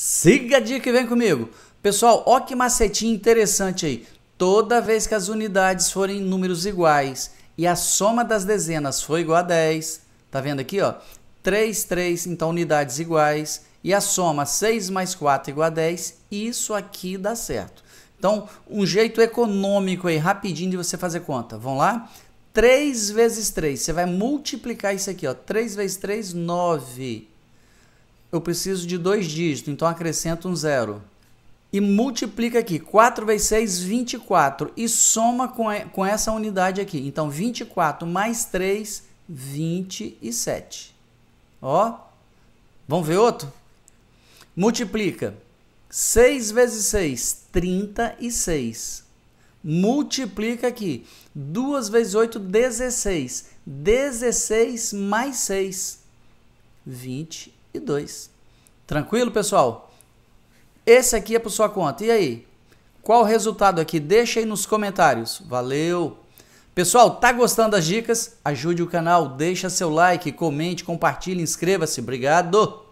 Siga a dica que vem comigo. Pessoal, ó que macetinho interessante aí. Toda vez que as unidades forem números iguais e a soma das dezenas for igual a 10, tá vendo aqui, ó? 3, 3, então unidades iguais, e a soma 6 mais 4 igual a 10, isso aqui dá certo. Então, um jeito econômico aí, rapidinho de você fazer conta. Vamos lá? 3 vezes 3, você vai multiplicar isso aqui, ó. 3 vezes 3, 9 eu preciso de dois dígitos, então acrescento um zero. E multiplica aqui, 4 vezes 6, 24. E soma com, com essa unidade aqui. Então, 24 mais 3, 27. Ó, vamos ver outro? Multiplica. 6 vezes 6, 36. Multiplica aqui. 2 vezes 8, 16. 16 mais 6, 27 e 2. Tranquilo, pessoal? Esse aqui é por sua conta. E aí? Qual o resultado aqui? Deixa aí nos comentários. Valeu! Pessoal, tá gostando das dicas? Ajude o canal, deixa seu like, comente, compartilhe, inscreva-se. Obrigado!